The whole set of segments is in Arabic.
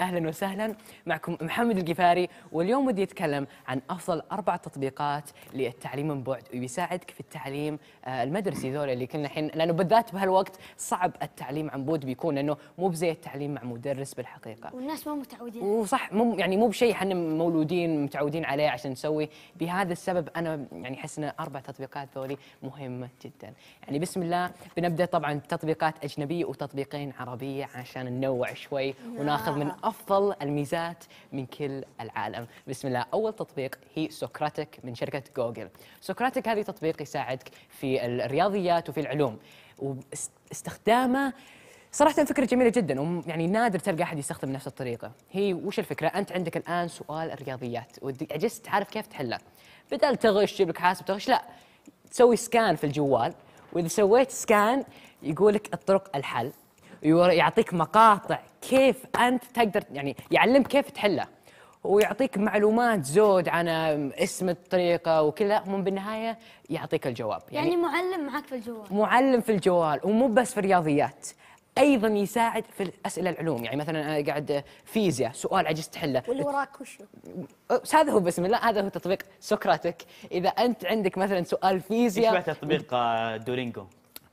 اهلا وسهلا معكم محمد القفاري واليوم ودي اتكلم عن افضل اربع تطبيقات للتعليم من بعد ويساعدك في التعليم آه، المدرسي ذولا اللي كنا الحين لانه بالذات بهالوقت صعب التعليم عن بعد بيكون لانه مو بزي التعليم مع مدرس بالحقيقه والناس مو متعودين وصح مو يعني مو بشيء احنا مولودين متعودين عليه عشان نسوي بهذا السبب انا يعني احس ان اربع تطبيقات ذولي مهمه جدا يعني بسم الله بنبدا طبعا تطبيقات اجنبيه وتطبيقين عربيه عشان ننوع شوي وناخذ من أفضل الميزات من كل العالم بسم الله أول تطبيق هي سوكراتيك من شركة جوجل سوكراتيك هذه تطبيق يساعدك في الرياضيات وفي العلوم واستخدامه صراحة فكرة جميلة جدا ويعني نادر تلقى أحد يستخدم نفس الطريقة هي وش الفكرة أنت عندك الآن سؤال الرياضيات عجزت تعرف كيف تحله بدل تغش تجيب لك حاسب تغش لا تسوي سكان في الجوال وإذا سويت سكان يقول لك الطرق الحل يعطيك مقاطع كيف انت تقدر يعني يعلمك كيف تحله ويعطيك معلومات زود عن اسم الطريقه وكذا ومن بالنهايه يعطيك الجواب يعني, يعني معلم معك في الجوال معلم في الجوال ومو بس في الرياضيات ايضا يساعد في اسئله العلوم يعني مثلا انا قاعد فيزياء سؤال عجزت تحله واللي وراك وشو أه، هذا هو بسم الله هذا هو تطبيق سكراتك اذا انت عندك مثلا سؤال فيزياء ايش تطبيق آه، دورينجو؟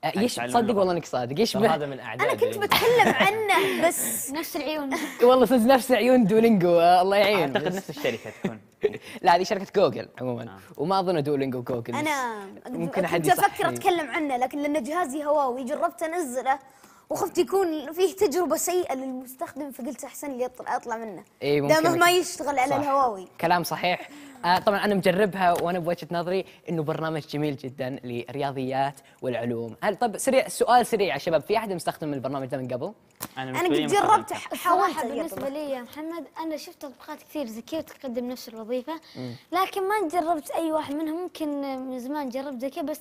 ايش تصدق والله انك صادق يشبه هذا من اعداء انا كنت بتكلم عنه بس نفس العيون والله صدق نفس عيون دولينجو الله يعين اعتقد نفس الشركه تكون لا هذه شركه جوجل عموما آه. وما اظن دولينجو جوجل انا ممكن احد كنت افكر اتكلم عنه لكن لان جهازي هواوي جربت انزله وخفت يكون فيه تجربه سيئه للمستخدم فقلت احسن لي اطلع منه إيه ممكن ما يشتغل على الهواوي كلام صحيح آه طبعا انا مجربها وانا بوجهه نظري انه برنامج جميل جدا للرياضيات والعلوم هل طب سريع سؤال سريع يا شباب في احد مستخدم البرنامج ده من قبل انا انا قد جربت حاولت بالنسبه لي يا محمد انا شفت تطبيقات كثير ذكيه تقدم نفس الوظيفه لكن ما جربت اي واحد منهم ممكن من زمان جربت ذكيه بس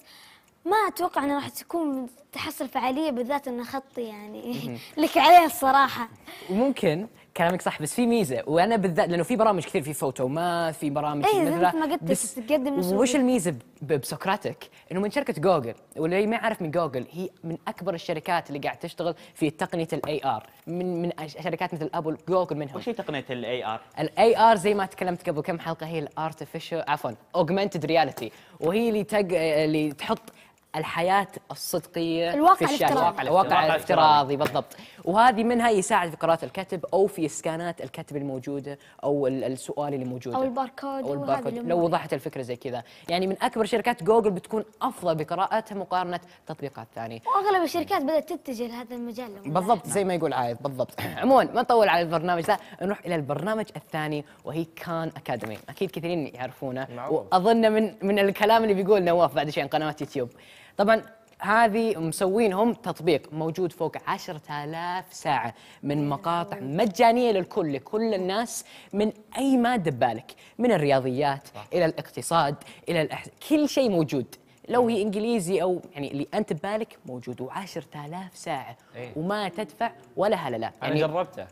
ما اتوقع انها راح تكون تحصل فعاليه بالذات انه خطي يعني لك عليه الصراحه ممكن كلامك صح بس في ميزه وانا بالذات لانه في برامج كثير في فوتو ما في برامج اي مثل ما قلت بس تقدم وش الميزه بسكراتك؟ انه من شركه جوجل واللي ما يعرف من جوجل هي من اكبر الشركات اللي قاعد تشتغل في تقنيه الاي ار من من شركات مثل ابل جوجل منهم وش هي تقنيه الاي ار الاي ار زي ما تكلمت قبل كم حلقه هي الارتفيشال عفوا اوجمانتد رياليتي وهي اللي تق... اللي تحط الحياه الصدقيه الواقع في الشارع الواقع, الواقع الافتراضي بالضبط وهذه منها يساعد في قراءه الكتب او في اسكانات الكتب الموجوده او السؤال اللي موجود او الباركود او الباركود لو وضحت الفكره زي كذا يعني من اكبر شركات جوجل بتكون افضل بقراءتها مقارنه تطبيقات ثانيه واغلب الشركات بدات تتجه لهذا المجال بالضبط زي ما يقول عايد بالضبط عموما ما نطول على البرنامج ذا نروح الى البرنامج الثاني وهي كان اكاديمي اكيد كثيرين يعرفونه واظن من من الكلام اللي بيقول نواف بعد شيء عن قنوات يوتيوب طبعا هذه مسوينهم تطبيق موجود فوق عشرة آلاف ساعة من مقاطع مجانية للكل لكل الناس من أي مادة ببالك من الرياضيات إلى الاقتصاد إلى الأحس... كل شيء موجود لو هي انجليزي او يعني اللي انت ببالك موجود و10000 ساعه أيه؟ وما تدفع ولا هلله يعني انا جربته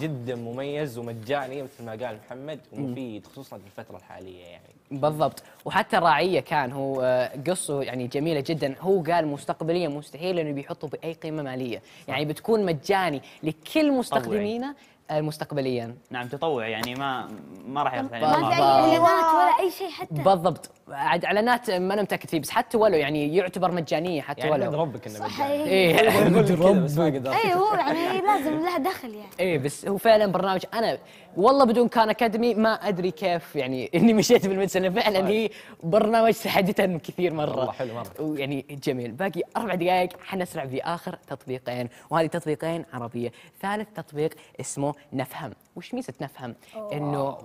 جدا مميز ومجاني مثل ما قال محمد ومفيد خصوصا في الفتره الحاليه يعني بالضبط وحتى راعيه كان هو آه، قصه يعني جميله جدا هو قال مستقبليا مستحيل انه بيحطه باي قيمه ماليه يعني بتكون مجاني لكل مستخدمينا مستقبليا نعم تطوع يعني ما ما راح يعني ما اعلانات ولا اي شيء حتى بالضبط عاد اعلانات ما انا متاكد فيه بس حتى ولو يعني يعتبر مجانيه حتى يعني ولو ربك انه مجاني اي يعني ربك اي هو يعني لازم لها دخل يعني اي بس هو فعلا برنامج انا والله بدون كان اكاديمي ما ادري كيف يعني اني مشيت انه فعلا هي برنامج تحدثا كثير مره والله حلو مره ويعني جميل باقي اربع دقائق حنسرع في اخر تطبيقين وهذه تطبيقين عربيه ثالث تطبيق اسمه نفهم وش ميزه نفهم انه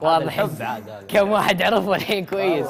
واضح كم واحد عرفه الحين كويس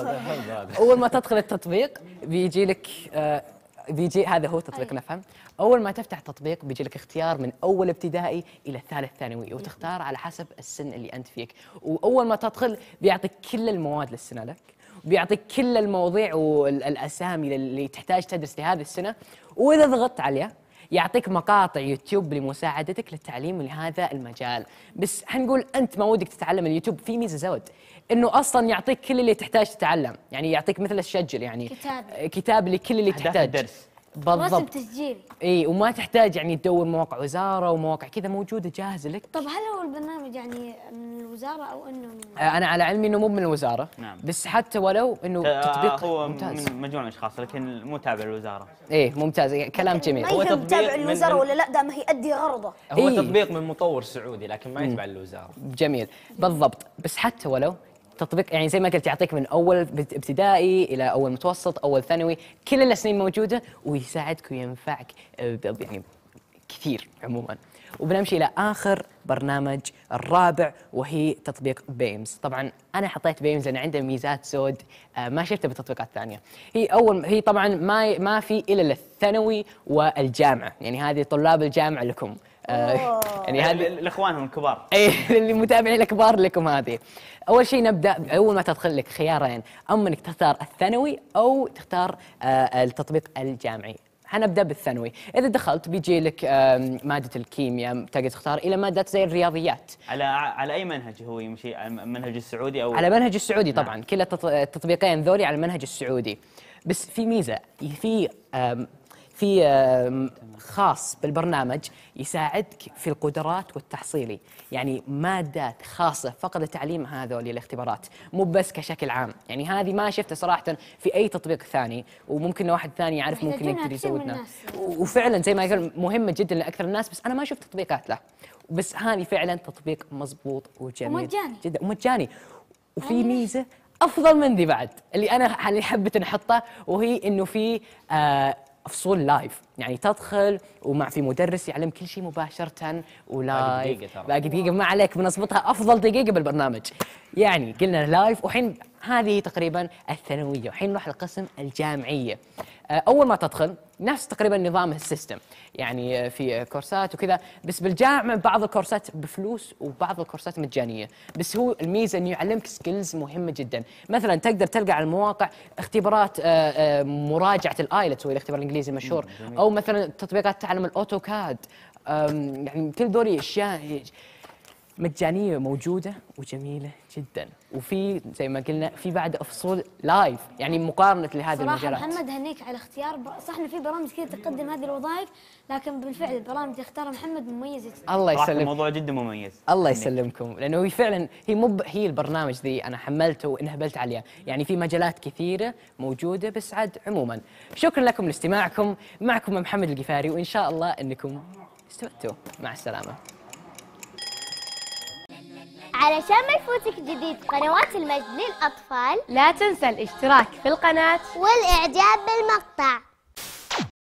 اول ما تدخل التطبيق بيجي لك آه بيجي هذا هو تطبيق أيه. نفهم اول ما تفتح تطبيق بيجي لك اختيار من اول ابتدائي الى ثالث ثانوي وتختار على حسب السن اللي انت فيك واول ما تدخل بيعطيك كل المواد للسنه لك بيعطيك كل المواضيع والاسامي اللي تحتاج تدرس لهذه السنه واذا ضغطت عليها يعطيك مقاطع يوتيوب لمساعدتك للتعليم لهذا المجال بس حنقول انت ما ودك تتعلم اليوتيوب في ميزه زود انه اصلا يعطيك كل اللي تحتاج تتعلم يعني يعطيك مثل الشجل يعني كتاب كتاب لكل اللي تحتاج الدرس بالضبط راسم تسجيل اي وما تحتاج يعني تدور مواقع وزاره ومواقع كذا موجوده جاهزه لك طب هل هو البرنامج يعني من الوزاره او انه من آه، انا على علمي انه مو من الوزاره نعم بس حتى ولو انه آه، تطبيق هو ممتاز من مجموعه من لكن مو تابع للوزاره ايه ممتاز كلام جميل ما تطبيق تابع للوزاره ولا لا دام هي ادي غرضه هو إيه؟ تطبيق من مطور سعودي لكن ما يتبع للوزاره جميل بالضبط بس حتى ولو تطبيق يعني زي ما قلت يعطيك من اول ابتدائي الى اول متوسط اول ثانوي كل السنين موجوده ويساعدك وينفعك آه، يعني كثير عموما وبنمشي الى اخر برنامج الرابع وهي تطبيق بيمز طبعا انا حطيت بيمز لان عنده ميزات سود آه، ما شفتها بالتطبيقات الثانيه هي اول هي طبعا ما ما في الا للثانوي والجامعه يعني هذه طلاب الجامعه لكم آه، يعني هذه لاخوانهم الكبار اي للمتابعين الكبار لكم هذه اول شيء نبدا اول ما تدخل لك خيارين اما انك تختار الثانوي او تختار آه، التطبيق الجامعي هنبدا بالثانوي اذا دخلت بيجي لك ماده الكيمياء تقدر تختار الى ماده زي الرياضيات على على اي منهج هو يمشي المنهج السعودي او على منهج السعودي نعم. طبعا نعم. كلا التطبيقين ذولي على المنهج السعودي بس في ميزه في في خاص بالبرنامج يساعدك في القدرات والتحصيلي يعني مادات خاصة فقط لتعليم هذول الاختبارات مو بس كشكل عام يعني هذه ما شفتها صراحة في أي تطبيق ثاني وممكن واحد ثاني يعرف ممكن يقدر يزودنا وفعلا زي ما يقول مهمة جدا لأكثر الناس بس أنا ما شفت تطبيقات له بس هذه فعلا تطبيق مزبوط وجميل ومجاني جدا ومجاني وفي ميزة افضل من ذي بعد اللي انا اللي حبيت نحطه وهي انه في آه فصول لايف يعني تدخل ومع في مدرس يعلم كل شيء مباشره ولايف باقي دقيقه ما عليك بنضبطها افضل دقيقه بالبرنامج يعني قلنا لايف وحين هذه تقريبا الثانويه وحين نروح القسم الجامعيه آه، اول ما تدخل نفس تقريبا نظام السيستم يعني آه، في كورسات وكذا بس بالجامعه بعض الكورسات بفلوس وبعض الكورسات مجانيه بس هو الميزه انه يعلمك سكيلز مهمه جدا مثلا تقدر تلقى على المواقع اختبارات آه، مراجعه الايلتس وهو الاختبار الانجليزي المشهور او مثلا تطبيقات تعلم الاوتوكاد يعني كل دوري اشياء مجانيه موجوده وجميله جدا وفي زي ما قلنا في بعد افصول لايف يعني مقارنه لهذه صراحة المجالات صراحه محمد هنيك على اختيار صح انه في برامج كثير تقدم هذه الوظائف لكن بالفعل البرامج اللي اختارها محمد مميزه جدا الله يسلمك الموضوع جدا مميز الله يسلمكم لانه فعلا هي مو هي البرنامج ذي انا حملته وانهبلت عليها يعني في مجالات كثيره موجوده بس عاد عموما شكرا لكم لاستماعكم معكم محمد القفاري وان شاء الله انكم استمتعتوا مع السلامه علشان ما يفوتك جديد قنوات المجد للأطفال لا تنسى الاشتراك في القناة والإعجاب بالمقطع